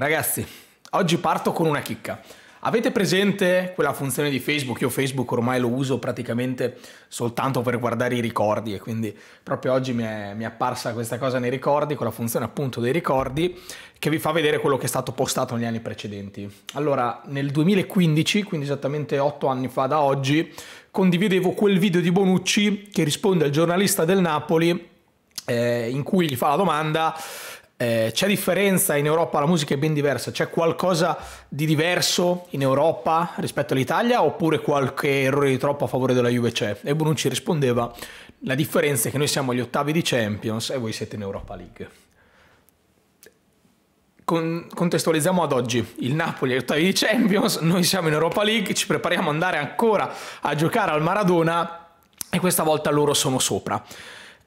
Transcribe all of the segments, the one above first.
Ragazzi, oggi parto con una chicca. Avete presente quella funzione di Facebook? Io Facebook ormai lo uso praticamente soltanto per guardare i ricordi e quindi proprio oggi mi è, mi è apparsa questa cosa nei ricordi, con la funzione appunto dei ricordi, che vi fa vedere quello che è stato postato negli anni precedenti. Allora, nel 2015, quindi esattamente 8 anni fa da oggi, condividevo quel video di Bonucci che risponde al giornalista del Napoli eh, in cui gli fa la domanda eh, c'è differenza in Europa, la musica è ben diversa, c'è qualcosa di diverso in Europa rispetto all'Italia oppure qualche errore di troppo a favore della Juve c'è? E Bonucci rispondeva, la differenza è che noi siamo agli ottavi di Champions e voi siete in Europa League. Con- contestualizziamo ad oggi, il Napoli è agli ottavi di Champions, noi siamo in Europa League, ci prepariamo ad andare ancora a giocare al Maradona e questa volta loro sono sopra.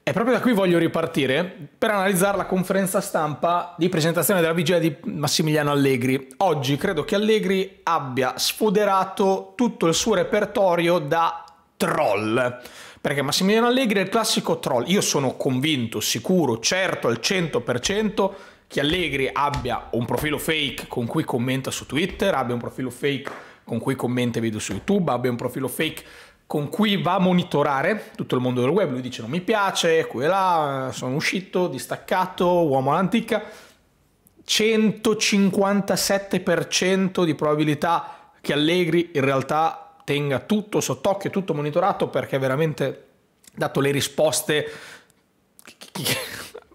E proprio da qui voglio ripartire per analizzare la conferenza stampa di presentazione della vigilia di Massimiliano Allegri. Oggi credo che Allegri abbia sfoderato tutto il suo repertorio da troll. Perché Massimiliano Allegri è il classico troll. Io sono convinto, sicuro, certo al 100% che Allegri abbia un profilo fake con cui commenta su Twitter, abbia un profilo fake con cui commenta video su YouTube, abbia un profilo fake con cui va a monitorare tutto il mondo del web. Lui dice non mi piace, qui sono uscito, distaccato, uomo all'antica. 157% di probabilità che Allegri in realtà tenga tutto sott'occhio, tutto monitorato perché veramente dato le risposte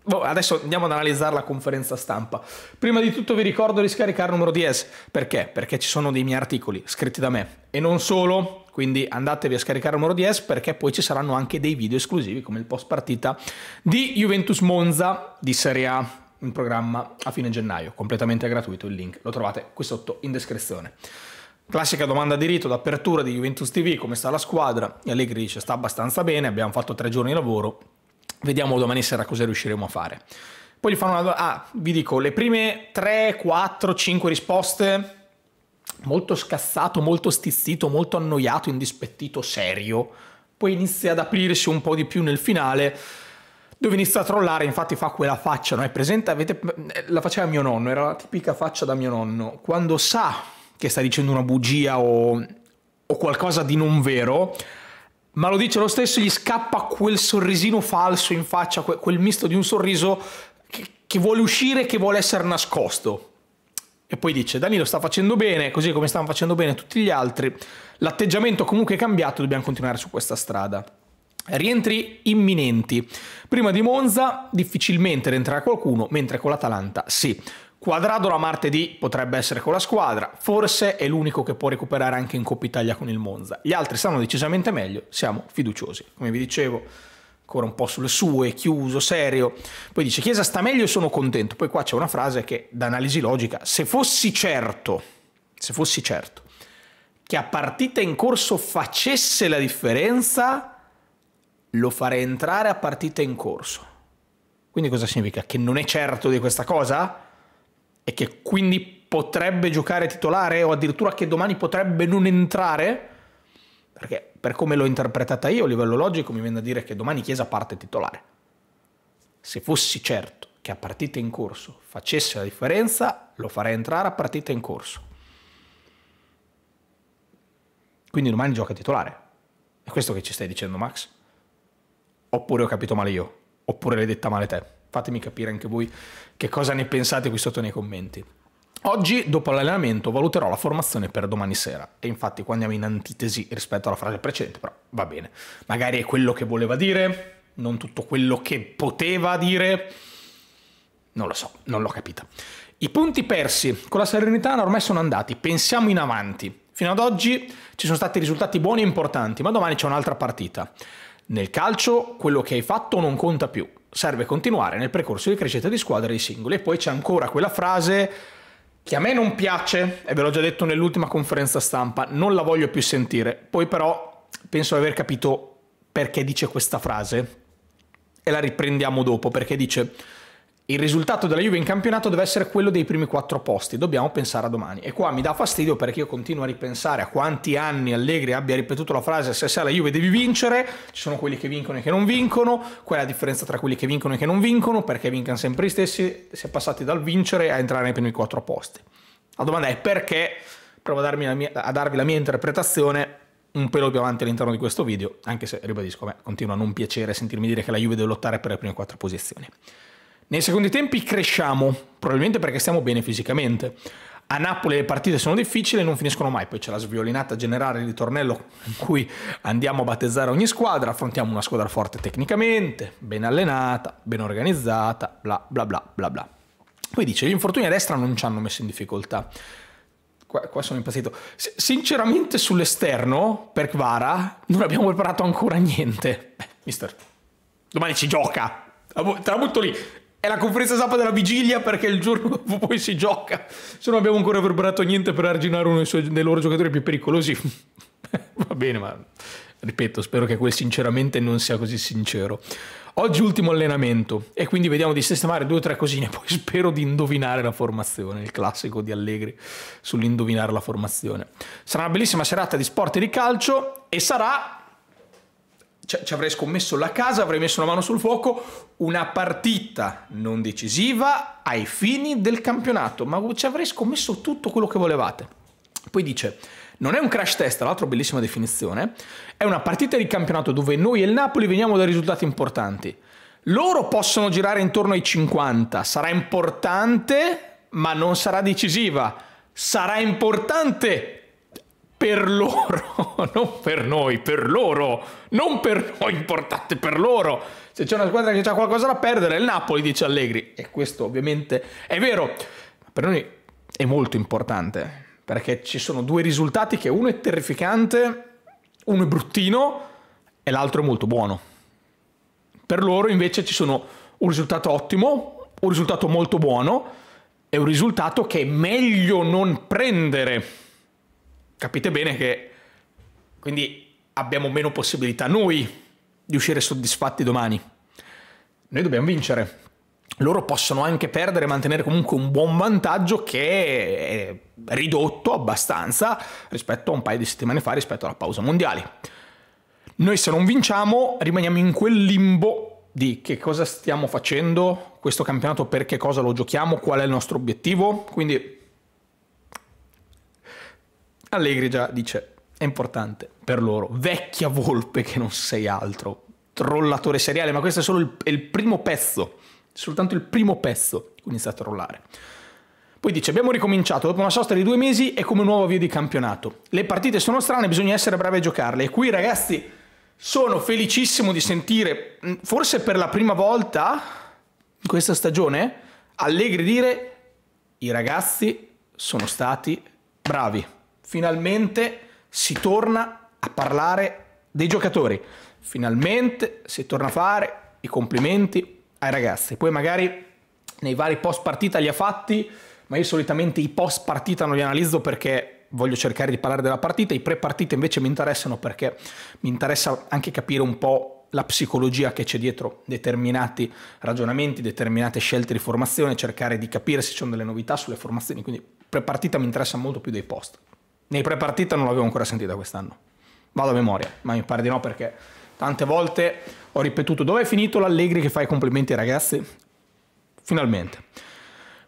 Boh, adesso andiamo ad analizzare la conferenza stampa. Prima di tutto vi ricordo di scaricare il numero di ES. Perché? Perché ci sono dei miei articoli scritti da me. E non solo, quindi andatevi a scaricare il numero di ES perché poi ci saranno anche dei video esclusivi come il post partita di Juventus Monza di Serie A in programma a fine gennaio. Completamente gratuito il link, lo trovate qui sotto in descrizione. Classica domanda di rito d'apertura di Juventus TV, come sta la squadra? E Allegri dice sta abbastanza bene, abbiamo fatto tre giorni di lavoro, Vediamo domani sera cosa riusciremo a fare. Poi gli fanno una domanda. Ah, vi dico, le prime 3, 4, 5 risposte. Molto scassato, molto stizzito, molto annoiato, indispettito, serio. Poi inizia ad aprirsi un po' di più nel finale, dove inizia a trollare. Infatti, fa quella faccia, no? È presente? Avete... Eh, la faceva mio nonno, era la tipica faccia da mio nonno. Quando sa che sta dicendo una bugia o, o qualcosa di non vero, ma lo dice lo stesso, gli scappa quel sorrisino falso in faccia, quel misto di un sorriso che, che vuole uscire che vuole essere nascosto. E poi dice, Danilo sta facendo bene, così come stanno facendo bene tutti gli altri, l'atteggiamento comunque è cambiato, dobbiamo continuare su questa strada. Rientri imminenti. Prima di Monza difficilmente rientrerà qualcuno, mentre con l'Atalanta sì. Quadrado la martedì potrebbe essere con la squadra, forse è l'unico che può recuperare anche in Coppa Italia con il Monza. Gli altri stanno decisamente meglio, siamo fiduciosi. Come vi dicevo, ancora un po' sulle sue, chiuso, serio. Poi dice Chiesa sta meglio e sono contento. Poi qua c'è una frase che da analisi logica, se fossi certo, se fossi certo che a partita in corso facesse la differenza, lo farei entrare a partita in corso. Quindi cosa significa? Che non è certo di questa cosa? e che quindi potrebbe giocare titolare o addirittura che domani potrebbe non entrare, perché per come l'ho interpretata io a livello logico mi viene da dire che domani Chiesa parte titolare. Se fossi certo che a partita in corso facesse la differenza, lo farei entrare a partita in corso. Quindi domani gioca titolare. È questo che ci stai dicendo Max? Oppure ho capito male io? Oppure l'hai detta male te? Fatemi capire anche voi che cosa ne pensate qui sotto nei commenti. Oggi, dopo l'allenamento, valuterò la formazione per domani sera. E infatti qua andiamo in antitesi rispetto alla frase precedente, però va bene. Magari è quello che voleva dire, non tutto quello che poteva dire. Non lo so, non l'ho capita. I punti persi con la serenità ormai sono andati, pensiamo in avanti. Fino ad oggi ci sono stati risultati buoni e importanti, ma domani c'è un'altra partita. Nel calcio quello che hai fatto non conta più, serve continuare nel percorso di crescita di squadra di singoli. E poi c'è ancora quella frase che a me non piace, e ve l'ho già detto nell'ultima conferenza stampa, non la voglio più sentire. Poi però penso di aver capito perché dice questa frase e la riprendiamo dopo, perché dice il risultato della Juve in campionato deve essere quello dei primi quattro posti, dobbiamo pensare a domani. E qua mi dà fastidio perché io continuo a ripensare a quanti anni Allegri abbia ripetuto la frase se sei la Juve devi vincere, ci sono quelli che vincono e che non vincono, qual è la differenza tra quelli che vincono e che non vincono, perché vincano sempre gli stessi, si è passati dal vincere a entrare nei primi quattro posti. La domanda è perché, provo a, mia, a darvi la mia interpretazione, un pelo più avanti all'interno di questo video, anche se ribadisco, a me continua a non piacere sentirmi dire che la Juve deve lottare per le prime quattro posizioni. Nei secondi tempi cresciamo, probabilmente perché stiamo bene fisicamente. A Napoli le partite sono difficili e non finiscono mai, poi c'è la sviolinata generale di tornello in cui andiamo a battezzare ogni squadra, affrontiamo una squadra forte tecnicamente, ben allenata, ben organizzata, bla bla bla bla bla. Poi dice, gli infortuni a destra non ci hanno messo in difficoltà. Qua, qua sono impazzito. S sinceramente sull'esterno, per Kvara, non abbiamo preparato ancora niente. Beh, mister, domani ci gioca. Te la butto lì. È la conferenza stampa della vigilia perché il giorno dopo poi si gioca. Se non abbiamo ancora preparato niente per arginare uno dei, suoi, dei loro giocatori più pericolosi. Va bene, ma ripeto, spero che quel sinceramente non sia così sincero. Oggi ultimo allenamento e quindi vediamo di sistemare due o tre cosine, poi spero di indovinare la formazione, il classico di Allegri sull'indovinare la formazione. Sarà una bellissima serata di sport e di calcio e sarà ci avrei scommesso la casa, avrei messo la mano sul fuoco, una partita non decisiva ai fini del campionato, ma ci avrei scommesso tutto quello che volevate. Poi dice, non è un crash test, tra l'altro bellissima definizione, è una partita di campionato dove noi e il Napoli veniamo da risultati importanti. Loro possono girare intorno ai 50, sarà importante, ma non sarà decisiva. Sarà importante per loro, non per noi, per loro, non per noi, importante per loro. Se c'è una squadra che ha qualcosa da perdere, è il Napoli, dice Allegri. E questo ovviamente è vero, per noi è molto importante, perché ci sono due risultati che uno è terrificante, uno è bruttino e l'altro è molto buono. Per loro invece ci sono un risultato ottimo, un risultato molto buono e un risultato che è meglio non prendere Capite bene che quindi abbiamo meno possibilità noi di uscire soddisfatti domani. Noi dobbiamo vincere. Loro possono anche perdere e mantenere comunque un buon vantaggio che è ridotto abbastanza rispetto a un paio di settimane fa, rispetto alla pausa mondiale. Noi se non vinciamo rimaniamo in quel limbo di che cosa stiamo facendo, questo campionato per che cosa lo giochiamo, qual è il nostro obiettivo. Quindi Allegri già dice, è importante per loro, vecchia volpe che non sei altro, trollatore seriale, ma questo è solo il, è il primo pezzo, soltanto il primo pezzo che ho iniziato a trollare. Poi dice, abbiamo ricominciato, dopo una sosta di due mesi è come un nuovo avvio di campionato. Le partite sono strane, bisogna essere bravi a giocarle. E qui ragazzi sono felicissimo di sentire, forse per la prima volta in questa stagione, Allegri dire, i ragazzi sono stati bravi finalmente si torna a parlare dei giocatori, finalmente si torna a fare i complimenti ai ragazzi. Poi magari nei vari post partita li ha fatti, ma io solitamente i post partita non li analizzo perché voglio cercare di parlare della partita, i pre partita invece mi interessano perché mi interessa anche capire un po' la psicologia che c'è dietro determinati ragionamenti, determinate scelte di formazione, cercare di capire se ci sono delle novità sulle formazioni, quindi pre partita mi interessa molto più dei post. Nei pre-partita non l'avevo ancora sentita quest'anno. Vado a memoria, ma mi pare di no perché tante volte ho ripetuto dove è finito l'Allegri che fa i complimenti ai ragazzi? Finalmente.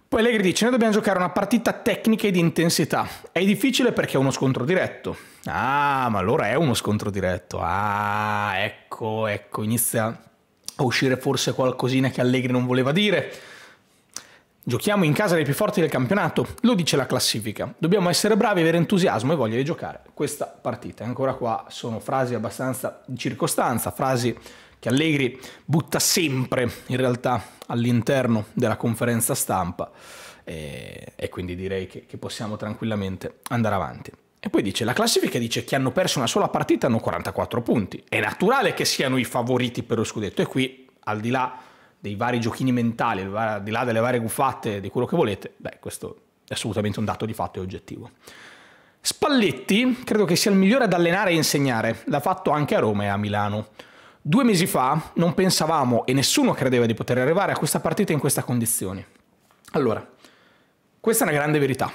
Poi Allegri dice noi dobbiamo giocare una partita tecnica e di intensità. È difficile perché è uno scontro diretto. Ah, ma allora è uno scontro diretto. Ah, ecco, ecco, inizia a uscire forse qualcosina che Allegri non voleva dire. Giochiamo in casa dei più forti del campionato, lo dice la classifica. Dobbiamo essere bravi, avere entusiasmo e voglia di giocare questa partita. Eh, ancora qua sono frasi abbastanza di circostanza, frasi che Allegri butta sempre in realtà all'interno della conferenza stampa e, e quindi direi che, che possiamo tranquillamente andare avanti. E poi dice, la classifica dice che hanno perso una sola partita hanno 44 punti. È naturale che siano i favoriti per lo scudetto e qui, al di là dei vari giochini mentali, al di là delle varie guffate, di quello che volete, beh, questo è assolutamente un dato di fatto e oggettivo. Spalletti credo che sia il migliore ad allenare e insegnare, l'ha fatto anche a Roma e a Milano. Due mesi fa non pensavamo e nessuno credeva di poter arrivare a questa partita in queste condizioni. Allora, questa è una grande verità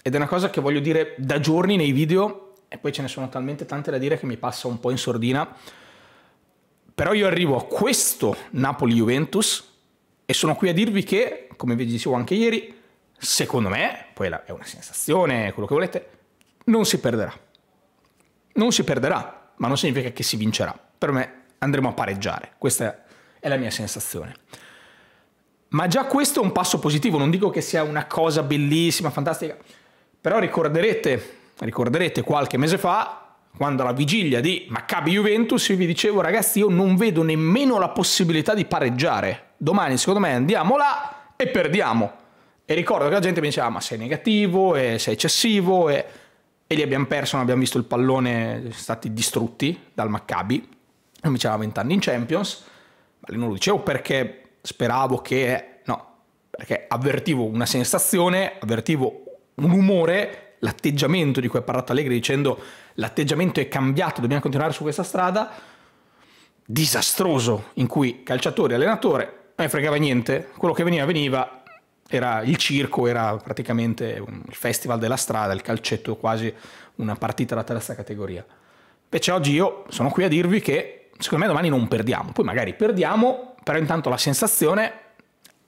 ed è una cosa che voglio dire da giorni nei video e poi ce ne sono talmente tante da dire che mi passa un po' in sordina però io arrivo a questo Napoli-Juventus e sono qui a dirvi che, come vi dicevo anche ieri, secondo me, poi è una sensazione, quello che volete, non si perderà. Non si perderà, ma non significa che si vincerà. Per me andremo a pareggiare, questa è la mia sensazione. Ma già questo è un passo positivo, non dico che sia una cosa bellissima, fantastica, però ricorderete, ricorderete qualche mese fa quando alla vigilia di Maccabi Juventus io vi dicevo ragazzi io non vedo nemmeno la possibilità di pareggiare. Domani secondo me andiamo là e perdiamo. E ricordo che la gente mi diceva ma sei negativo e eh, sei eccessivo e, eh. e lì abbiamo perso, non abbiamo visto il pallone, siamo stati distrutti dal Maccabi. Non mi diceva 20 anni in Champions, ma lì non lo dicevo perché speravo che... no, perché avvertivo una sensazione, avvertivo un umore l'atteggiamento di cui ha parlato Allegri dicendo l'atteggiamento è cambiato, dobbiamo continuare su questa strada, disastroso, in cui calciatore e allenatore non ne fregava niente, quello che veniva veniva, era il circo, era praticamente il festival della strada, il calcetto quasi una partita della terza categoria. Invece oggi io sono qui a dirvi che secondo me domani non perdiamo, poi magari perdiamo, però intanto la sensazione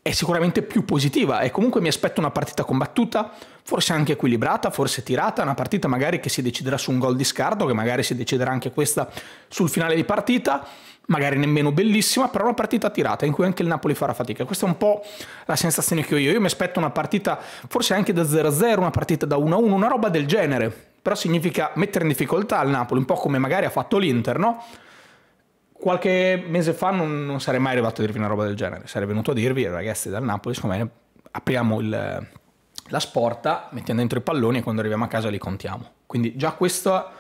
è sicuramente più positiva e comunque mi aspetto una partita combattuta, forse anche equilibrata, forse tirata, una partita magari che si deciderà su un gol di scarto, che magari si deciderà anche questa sul finale di partita, magari nemmeno bellissima, però una partita tirata in cui anche il Napoli farà fatica. Questa è un po' la sensazione che ho io. Io mi aspetto una partita forse anche da 0-0, una partita da 1-1, una roba del genere. Però significa mettere in difficoltà il Napoli, un po' come magari ha fatto l'Inter, no? qualche mese fa non, non, sarei mai arrivato a dirvi una roba del genere. Sarei venuto a dirvi, ragazzi, dal Napoli, secondo me apriamo il, la sporta, mettiamo dentro i palloni e quando arriviamo a casa li contiamo. Quindi già questo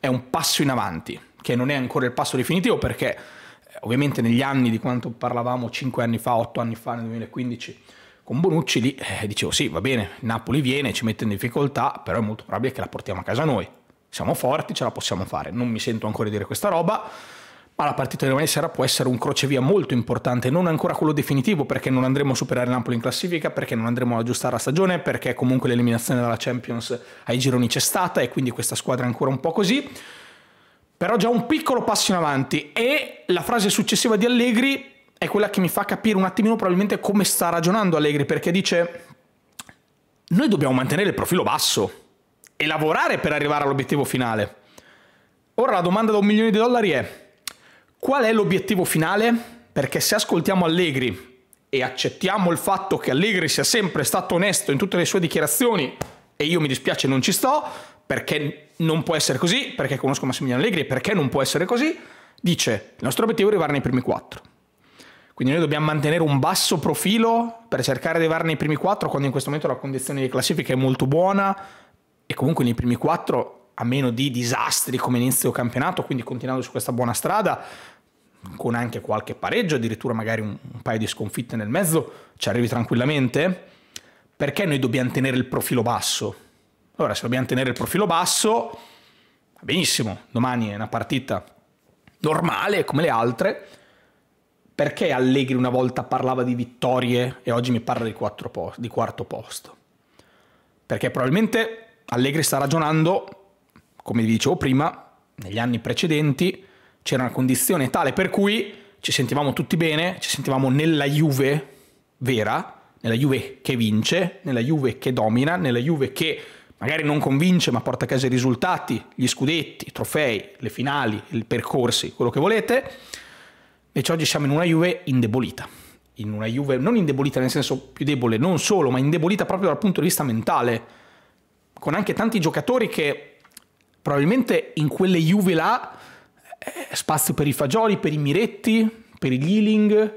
è un passo in avanti, che non è ancora il passo definitivo perché eh, ovviamente negli anni di quanto parlavamo 5 anni fa, 8 anni fa, nel 2015, con Bonucci lì eh, dicevo sì, va bene, Napoli viene, ci mette in difficoltà, però è molto probabile che la portiamo a casa noi. Siamo forti, ce la possiamo fare. Non mi sento ancora dire questa roba, ma la partita di domani sera può essere un crocevia molto importante, non ancora quello definitivo perché non andremo a superare Napoli in classifica, perché non andremo ad aggiustare la stagione, perché comunque l'eliminazione dalla Champions ai gironi c'è stata e quindi questa squadra è ancora un po' così. Però già un piccolo passo in avanti e la frase successiva di Allegri è quella che mi fa capire un attimino probabilmente come sta ragionando Allegri perché dice noi dobbiamo mantenere il profilo basso e lavorare per arrivare all'obiettivo finale. Ora la domanda da un milione di dollari è Qual è l'obiettivo finale? Perché se ascoltiamo Allegri e accettiamo il fatto che Allegri sia sempre stato onesto in tutte le sue dichiarazioni, e io mi dispiace non ci sto, perché non può essere così, perché conosco Massimiliano Allegri, perché non può essere così, dice il nostro obiettivo è arrivare nei primi quattro. Quindi noi dobbiamo mantenere un basso profilo per cercare di arrivare nei primi quattro, quando in questo momento la condizione di classifica è molto buona e comunque nei primi quattro, a meno di disastri come inizio campionato, quindi continuando su questa buona strada, con anche qualche pareggio, addirittura magari un, un paio di sconfitte nel mezzo, ci arrivi tranquillamente, perché noi dobbiamo tenere il profilo basso? Allora, se dobbiamo tenere il profilo basso, benissimo, domani è una partita normale come le altre, perché Allegri una volta parlava di vittorie e oggi mi parla di, posto, di, quarto posto? Perché probabilmente Allegri sta ragionando, come vi dicevo prima, negli anni precedenti, c'era una condizione tale per cui ci sentivamo tutti bene, ci sentivamo nella Juve vera, nella Juve che vince, nella Juve che domina, nella Juve che magari non convince ma porta a casa i risultati, gli scudetti, i trofei, le finali, i percorsi, quello che volete. Invece oggi siamo in una Juve indebolita, in una Juve non indebolita nel senso più debole, non solo, ma indebolita proprio dal punto di vista mentale, con anche tanti giocatori che probabilmente in quelle Juve là eh, spazio per i fagioli, per i miretti, per i Yiling. Eh,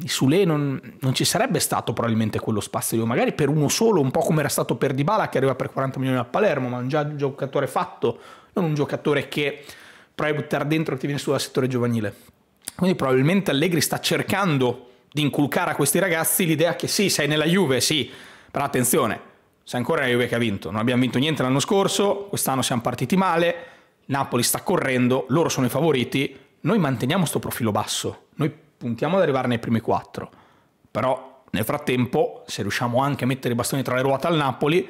I non, non, ci sarebbe stato probabilmente quello spazio, magari per uno solo, un po' come era stato per Dybala che arriva per 40 milioni a Palermo, ma un già un giocatore fatto, non un giocatore che provi a buttare dentro e ti viene solo dal settore giovanile. Quindi probabilmente Allegri sta cercando di inculcare a questi ragazzi l'idea che sì, sei nella Juve, sì, però attenzione, sei ancora la Juve che ha vinto, non abbiamo vinto niente l'anno scorso, quest'anno siamo partiti male, Napoli sta correndo, loro sono i favoriti, noi manteniamo questo profilo basso, noi puntiamo ad arrivare nei primi quattro, però nel frattempo se riusciamo anche a mettere i bastoni tra le ruote al Napoli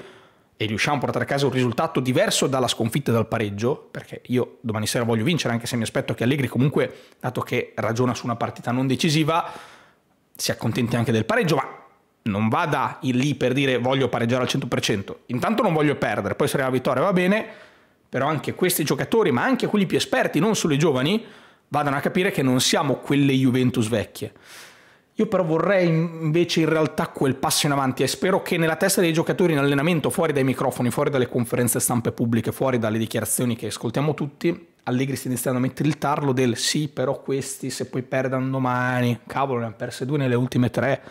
e riusciamo a portare a casa un risultato diverso dalla sconfitta e dal pareggio, perché io domani sera voglio vincere anche se mi aspetto che Allegri comunque, dato che ragiona su una partita non decisiva, si accontenti anche del pareggio, ma non vada lì per dire voglio pareggiare al 100%, intanto non voglio perdere, poi se arriva la vittoria va bene, però anche questi giocatori, ma anche quelli più esperti, non solo i giovani, vadano a capire che non siamo quelle Juventus vecchie. Io però vorrei invece in realtà quel passo in avanti e spero che nella testa dei giocatori in allenamento, fuori dai microfoni, fuori dalle conferenze stampe pubbliche, fuori dalle dichiarazioni che ascoltiamo tutti, Allegri stia iniziando a mettere il tarlo del sì, però questi se poi perdono domani, cavolo, ne hanno perse due nelle ultime tre,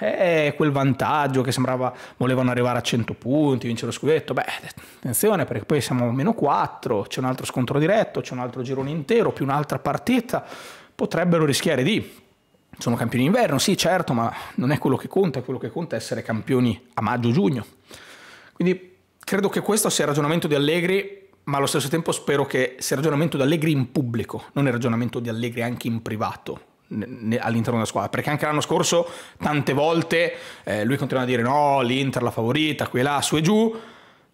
eh, quel vantaggio che sembrava volevano arrivare a 100 punti, vincere lo scudetto, beh, attenzione perché poi siamo a meno 4, c'è un altro scontro diretto, c'è un altro girone intero, più un'altra partita, potrebbero rischiare di sono campioni d'inverno, sì certo, ma non è quello che conta, quello che conta è essere campioni a maggio-giugno. Quindi credo che questo sia il ragionamento di Allegri, ma allo stesso tempo spero che sia il ragionamento di Allegri in pubblico, non il ragionamento di Allegri anche in privato all'interno della squadra perché anche l'anno scorso tante volte eh, lui continuava a dire no l'Inter la favorita qui e là su e giù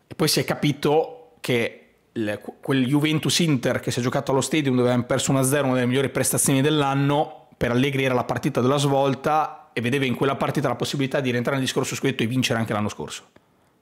e poi si è capito che il, quel Juventus Inter che si è giocato allo stadium dove hanno perso 1-0 una delle migliori prestazioni dell'anno per Allegri era la partita della svolta e vedeva in quella partita la possibilità di rientrare nel discorso scudetto e vincere anche l'anno scorso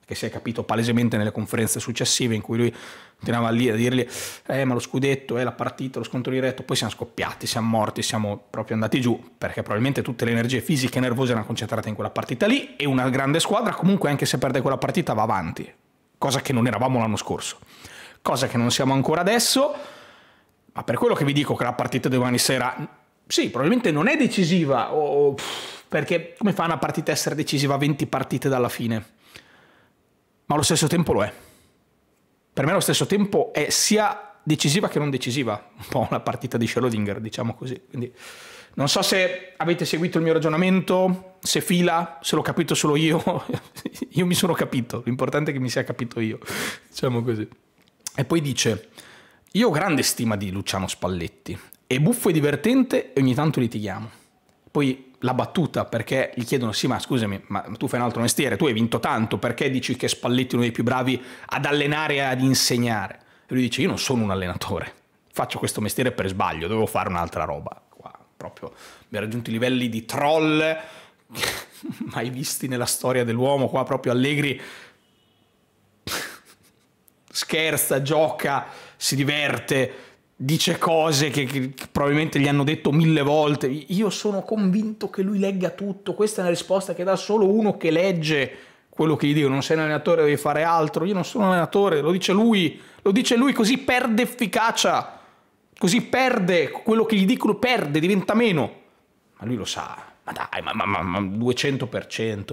che si è capito palesemente nelle conferenze successive in cui lui continuava lì a dirgli eh ma lo scudetto, eh, la partita, lo scontro diretto, poi siamo scoppiati, siamo morti, siamo proprio andati giù perché probabilmente tutte le energie fisiche e nervose erano concentrate in quella partita lì e una grande squadra comunque anche se perde quella partita va avanti, cosa che non eravamo l'anno scorso, cosa che non siamo ancora adesso, ma per quello che vi dico che la partita di domani sera sì, probabilmente non è decisiva o, perché come fa una partita a essere decisiva 20 partite dalla fine? allo stesso tempo lo è. Per me allo stesso tempo è sia decisiva che non decisiva, un po' la partita di Schrödinger, diciamo così. Quindi non so se avete seguito il mio ragionamento, se fila, se l'ho capito solo io, io mi sono capito, l'importante è che mi sia capito io, diciamo così. E poi dice, io ho grande stima di Luciano Spalletti, è buffo e divertente e ogni tanto litighiamo. Poi la battuta perché gli chiedono sì ma scusami ma tu fai un altro mestiere, tu hai vinto tanto, perché dici che Spalletti è uno dei più bravi ad allenare e ad insegnare? E lui dice io non sono un allenatore, faccio questo mestiere per sbaglio, dovevo fare un'altra roba. Qua proprio mi ha raggiunto i livelli di troll mai visti nella storia dell'uomo, qua proprio Allegri scherza, gioca, si diverte, dice cose che, che, che, probabilmente gli hanno detto mille volte. Io sono convinto che lui legga tutto. Questa è una risposta che dà solo uno che legge quello che gli dico. Non sei un allenatore, devi fare altro. Io non sono un allenatore, lo dice lui. Lo dice lui, così perde efficacia. Così perde quello che gli dicono, perde, diventa meno. Ma lui lo sa. Ma dai, ma, ma, ma, ma 200%.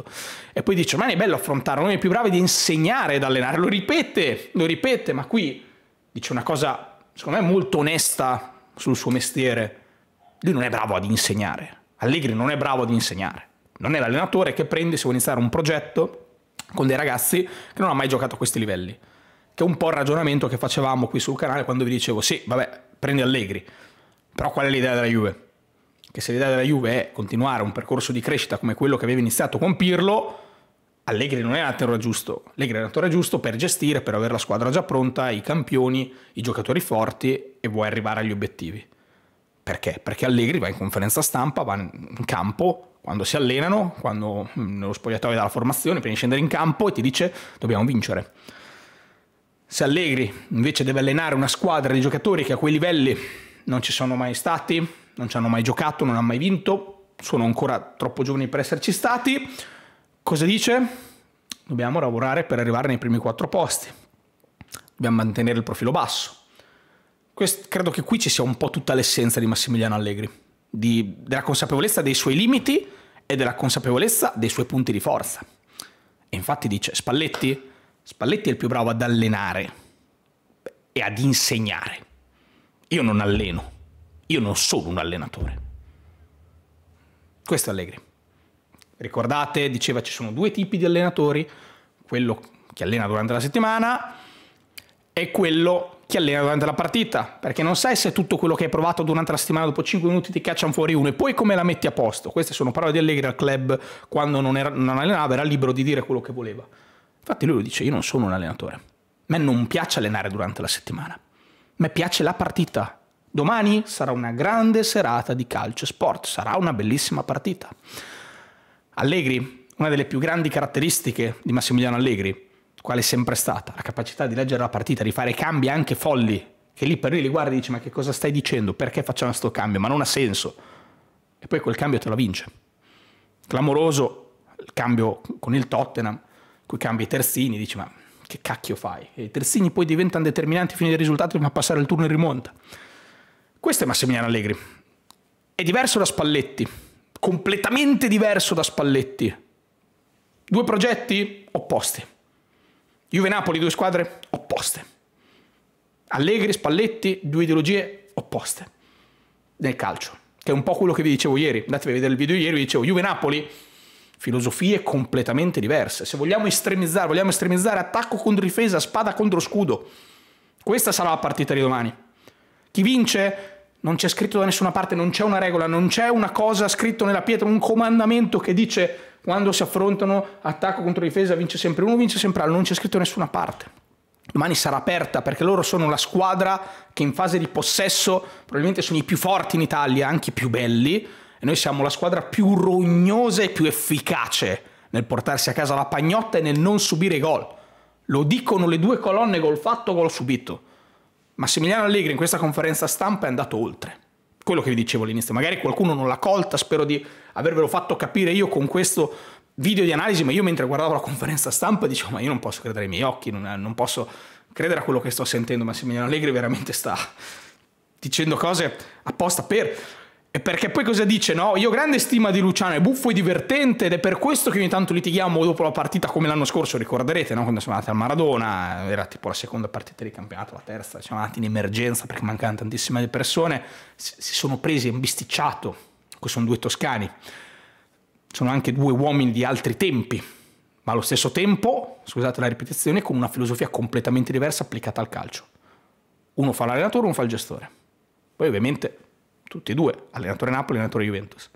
E poi dice, ma è bello affrontarlo, noi è più bravi di insegnare ad allenare. Lo ripete, lo ripete, ma qui dice una cosa secondo me, molto onesta sul suo mestiere. Lui non è bravo ad insegnare. Allegri non è bravo ad insegnare. Non è l'allenatore che prende se vuole iniziare un progetto con dei ragazzi che non ha mai giocato a questi livelli. Che è un po' il ragionamento che facevamo qui sul canale quando vi dicevo, sì, vabbè, prendi Allegri. Però qual è l'idea della Juve? Che se l'idea della Juve è continuare un percorso di crescita come quello che aveva iniziato con Pirlo, Allegri non è l'allenatore giusto, Allegri è l'allenatore giusto per gestire, per avere la squadra già pronta, i campioni, i giocatori forti e vuoi arrivare agli obiettivi. Perché? Perché Allegri va in conferenza stampa, va in campo, quando si allenano, quando mm, nello spogliatoio dalla formazione, prima di scendere in campo e ti dice dobbiamo vincere. Se Allegri invece deve allenare una squadra di giocatori che a quei livelli non ci sono mai stati, non ci hanno mai giocato, non hanno mai vinto, sono ancora troppo giovani per esserci stati, Cosa dice? Dobbiamo lavorare per arrivare nei primi quattro posti. Dobbiamo mantenere il profilo basso. Quest, credo che qui ci sia un po' tutta l'essenza di Massimiliano Allegri, di, della consapevolezza dei suoi limiti e della consapevolezza dei suoi punti di forza. E infatti dice Spalletti, Spalletti è il più bravo ad allenare e ad insegnare. Io non alleno, io non sono un allenatore. Questo è Allegri. Ricordate, diceva ci sono due tipi di allenatori, quello che allena durante la settimana e quello che allena durante la partita, perché non sai se tutto quello che hai provato durante la settimana dopo 5 minuti ti cacciano fuori uno e poi come la metti a posto. Queste sono parole di Allegri al club quando non, era, non allenava, era libero di dire quello che voleva. Infatti lui lo dice, io non sono un allenatore, a me non piace allenare durante la settimana, a me piace la partita. Domani sarà una grande serata di calcio e sport, sarà una bellissima partita. Allegri, una delle più grandi caratteristiche di Massimiliano Allegri, quale è sempre stata, la capacità di leggere la partita, di fare cambi anche folli, che lì per lì li guardi e dici ma che cosa stai dicendo, perché facciamo questo cambio, ma non ha senso. E poi quel cambio te la vince. Clamoroso il cambio con il Tottenham, cui cambia i terzini, dici ma che cacchio fai? E i terzini poi diventano determinanti fino al risultato, ma passare il turno in rimonta. Questo è Massimiliano Allegri. È diverso da Spalletti, completamente diverso da Spalletti. Due progetti opposti. Juve-Napoli, due squadre opposte. Allegri, Spalletti, due ideologie opposte nel calcio, che è un po' quello che vi dicevo ieri. Andatevi a vedere il video ieri, vi dicevo Juve-Napoli, filosofie completamente diverse. Se vogliamo estremizzare, vogliamo estremizzare attacco contro difesa, spada contro scudo. Questa sarà la partita di domani. Chi vince non c'è scritto da nessuna parte, non c'è una regola, non c'è una cosa scritta nella pietra, un comandamento che dice quando si affrontano attacco contro difesa vince sempre uno, vince sempre l'altro, non c'è scritto da nessuna parte. Domani sarà aperta perché loro sono la squadra che in fase di possesso probabilmente sono i più forti in Italia, anche i più belli, e noi siamo la squadra più rognosa e più efficace nel portarsi a casa la pagnotta e nel non subire gol. Lo dicono le due colonne gol fatto, gol subito. Massimiliano Allegri in questa conferenza stampa è andato oltre. Quello che vi dicevo all'inizio, magari qualcuno non l'ha colta, spero di avervelo fatto capire io con questo video di analisi, ma io mentre guardavo la conferenza stampa dicevo ma io non posso credere ai miei occhi, non, eh, non posso credere a quello che sto sentendo, Massimiliano Allegri veramente sta dicendo cose apposta per... E perché poi cosa dice? No, io ho grande stima di Luciano, è buffo e divertente ed è per questo che ogni tanto litighiamo dopo la partita come l'anno scorso, ricorderete, no? quando siamo andati al Maradona, era tipo la seconda partita di campionato, la terza, siamo andati in emergenza perché mancavano tantissime persone, si sono presi, hanno bisticciato, sono due toscani, sono anche due uomini di altri tempi, ma allo stesso tempo, scusate la ripetizione, con una filosofia completamente diversa applicata al calcio. Uno fa l'allenatore, uno fa il gestore. Poi ovviamente tutti e due, allenatore Napoli e allenatore Juventus.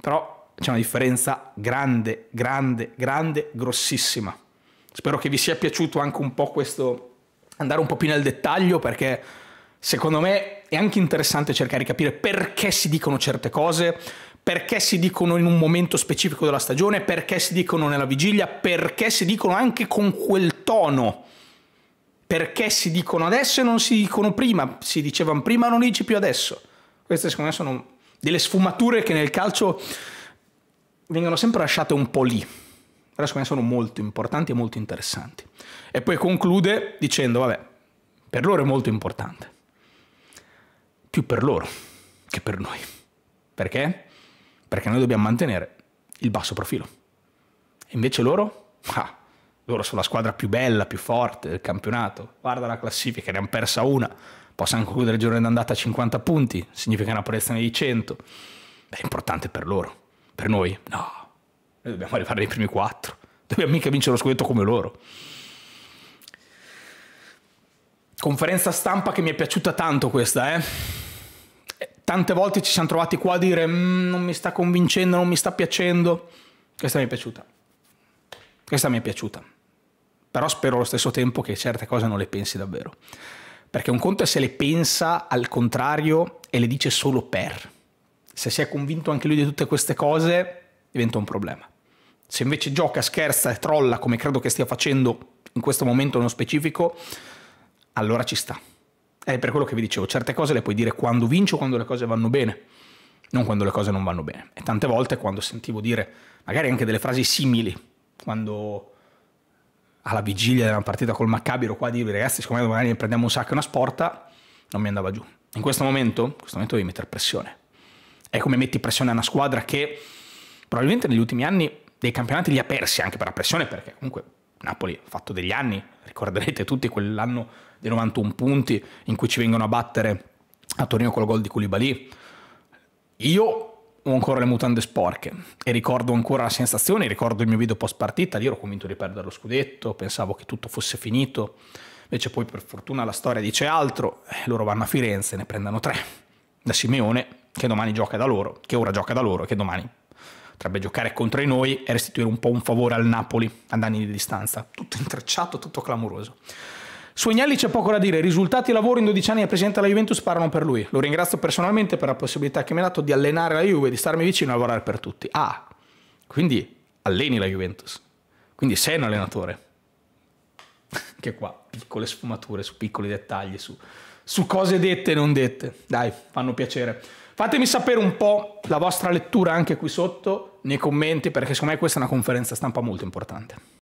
Però c'è una differenza grande, grande, grande, grossissima. Spero che vi sia piaciuto anche un po' questo, andare un po' più nel dettaglio perché secondo me è anche interessante cercare di capire perché si dicono certe cose, perché si dicono in un momento specifico della stagione, perché si dicono nella vigilia, perché si dicono anche con quel tono perché si dicono adesso e non si dicono prima, si dicevano prima non dici più adesso. Queste secondo me sono delle sfumature che nel calcio vengono sempre lasciate un po' lì, però secondo me sono molto importanti e molto interessanti. E poi conclude dicendo, vabbè, per loro è molto importante, più per loro che per noi. Perché? Perché noi dobbiamo mantenere il basso profilo. E invece loro? Ah, loro sono la squadra più bella, più forte del campionato, guarda la classifica, ne hanno persa una, possono concludere il giorno d'andata a 50 punti, significa una proiezione di 100, è importante per loro, per noi no, noi dobbiamo arrivare nei primi 4, dobbiamo mica vincere lo scudetto come loro. Conferenza stampa che mi è piaciuta tanto questa, eh? eh tante volte ci siamo trovati qua a dire mm, non mi sta convincendo, non mi sta piacendo. Questa mi è piaciuta. Questa mi è piaciuta però spero allo stesso tempo che certe cose non le pensi davvero. Perché un conto è se le pensa al contrario e le dice solo per. Se si è convinto anche lui di tutte queste cose, diventa un problema. Se invece gioca, scherza e trolla, come credo che stia facendo in questo momento nello specifico, allora ci sta. È per quello che vi dicevo, certe cose le puoi dire quando vinci o quando le cose vanno bene, non quando le cose non vanno bene. E tante volte quando sentivo dire magari anche delle frasi simili, quando alla vigilia della partita col Maccabi qua a dirvi ragazzi siccome domani prendiamo un sacco e una sporta, non mi andava giù. In questo momento, in questo momento devi mettere pressione. È come metti pressione a una squadra che probabilmente negli ultimi anni dei campionati li ha persi anche per la pressione perché comunque Napoli ha fatto degli anni, ricorderete tutti quell'anno dei 91 punti in cui ci vengono a battere a Torino col gol di Koulibaly. Io ho ancora le mutande sporche e ricordo ancora la sensazione, ricordo il mio video post partita, lì ero convinto di perdere lo scudetto, pensavo che tutto fosse finito, invece poi per fortuna la storia dice altro, eh, loro vanno a Firenze e ne prendano tre, da Simeone che domani gioca da loro, che ora gioca da loro e che domani potrebbe giocare contro noi e restituire un po' un favore al Napoli ad anni di distanza, tutto intrecciato, tutto clamoroso. Su Agnelli c'è poco da dire, risultati e lavoro in 12 anni da presidente della Juventus parlano per lui. Lo ringrazio personalmente per la possibilità che mi ha dato di allenare la Juve, di starmi vicino e lavorare per tutti. Ah, quindi alleni la Juventus. Quindi sei un allenatore. Anche qua, piccole sfumature su piccoli dettagli, su, su cose dette e non dette. Dai, fanno piacere. Fatemi sapere un po' la vostra lettura anche qui sotto nei commenti perché secondo me questa è una conferenza stampa molto importante.